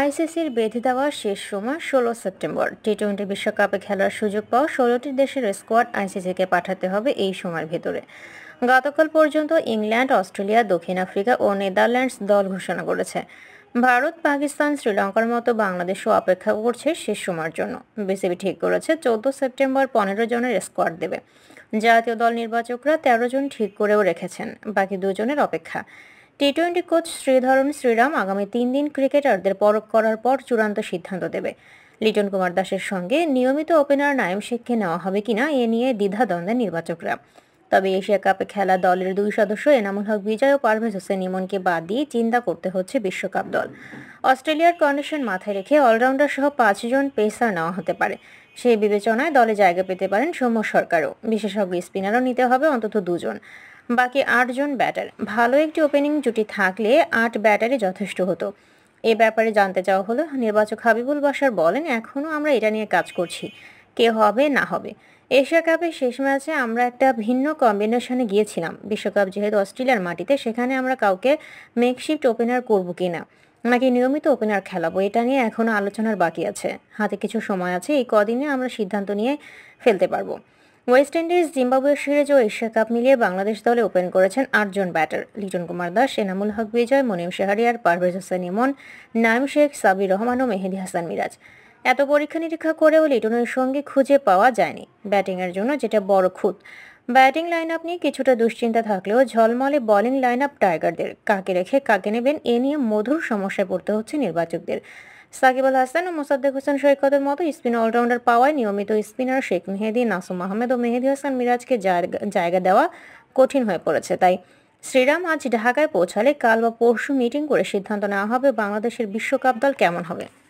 আইসিসির বেঁধে দেওয়া শেষ সময় ষোলো সেপ্টেম্বর টি টোয়েন্টি বিশ্বকাপে খেলার সুযোগ পাওয়া ষোলোটি দেশের স্কোয়াড আইসিসিকে পাঠাতে হবে এই সময়ের ভেতরে গতকাল পর্যন্ত ইংল্যান্ড অস্ট্রেলিয়া দক্ষিণ আফ্রিকা ও নেদারল্যান্ডস দল ঘোষণা করেছে ভারত পাকিস্তান শ্রীলঙ্কার মতো বাংলাদেশও অপেক্ষা করছে শেষ সময়ের জন্য বিসিবি ঠিক করেছে চৌদ্দ সেপ্টেম্বর পনেরো জনের স্কোয়াড দেবে জাতীয় দল নির্বাচকরা তেরো জন ঠিক করেও রেখেছেন বাকি দুজনের অপেক্ষা T twenty coach Sridharan Sriram আগামী তিন দিন ক্রিকেটারদের পরখ করার পর চূড়ান্ত সিদ্ধান্ত দেবে লিটন কুমার দাসের সঙ্গে নিয়মিত ওপেনার নায়েম শেখকে নেওয়া হবে কিনা এ নিয়ে দ্বিধাদ্বন্দ্বে নির্বাচকরা তবে এশিয়া কাপে খেলা দলের দুই সদস্য এনামুল হক বিজয় ও পারভেজ হোসেন ইমনকে বাদ দিয়ে চিন্তা করতে হচ্ছে বিশ্বকাপ দল অস্ট্রেলিয়ার কন্ডিশন মাথায় রেখে অলরাউন্ডার সহ পাঁচজন পেসার নেওয়া হতে পারে সেই বিবেচনায় দলে জায়গা পেতে পারেন সৌম্য সরকারও বিশেষজ্ঞ স্পিনারও নিতে হবে অন্তত দুজন বাকি আটজন ব্যাটার ভালো একটি ওপেনিং জুটি থাকলে আট ব্যাটারে যথেষ্ট হতো এ ব্যাপারে জানতে চাওয়া হলো নির্বাচক হাবিবুল বাসার বলেন এখনও আমরা এটা নিয়ে কাজ করছি কে হবে না হবে এশিয়া কাপের শেষ ম্যাচে আমরা একটা ভিন্ন কম্বিনেশনে গিয়েছিলাম বিশ্বকাপ যেহেতু অস্ট্রেলিয়ার মাটিতে সেখানে আমরা কাউকে মেকশিফট ওপেনার করব কি না নাকি নিয়মিত ওপেনার খেলাবো এটা নিয়ে এখনও আলোচনার বাকি আছে হাতে কিছু সময় আছে এই কদিনে আমরা সিদ্ধান্ত নিয়ে ফেলতে পারবো ওয়েস্ট ইন্ডিজ জিম্বাবুয়ে ও এশিয়া কাপ মিলিয়ে বাংলাদেশ দলে ওপেন করেছেন আটজন ব্যাটার লিটন কুমার দাস এনামুল হক বিজয় মনিম শেহারিয়ার পারভেজ হোসেন ইমন নায়ম শেখ সাবির রহমান ও মেহেদি হাসান মিরাজ এত পরীক্ষা নিরীক্ষা করেও লিটনের সঙ্গে খুঁজে পাওয়া যায়নি ব্যাটিংয়ের জন্য যেটা বড় খুঁত ব্যাটিং লাইন আপ নিয়ে কিছুটা দুশ্চিন্তা থাকলেও ঝলমলে বোলিং লাইন আপ টাইগারদের কাকে রেখে কাকে নেবেন এ নিয়ে মধুর সমস্যায় পড়তে হচ্ছে নির্বাচকদের সাকিব আল হাসান ও মোসাদ্দেক হোসেন সৈকতের মতো স্পিন অলরাউন্ডার পাওয়ায় নিয়মিত স্পিনার শেখ মেহেদি নাসুম আহমেদ ও মেহেদি হাসান মিরাজকে জায়গা দেওয়া কঠিন হয়ে পড়েছে তাই শ্রীরাম আজ ঢাকায় পৌঁছালে কাল বা পরশু মিটিং করে সিদ্ধান্ত নেওয়া হবে বাংলাদেশের বিশ্বকাপ দল কেমন হবে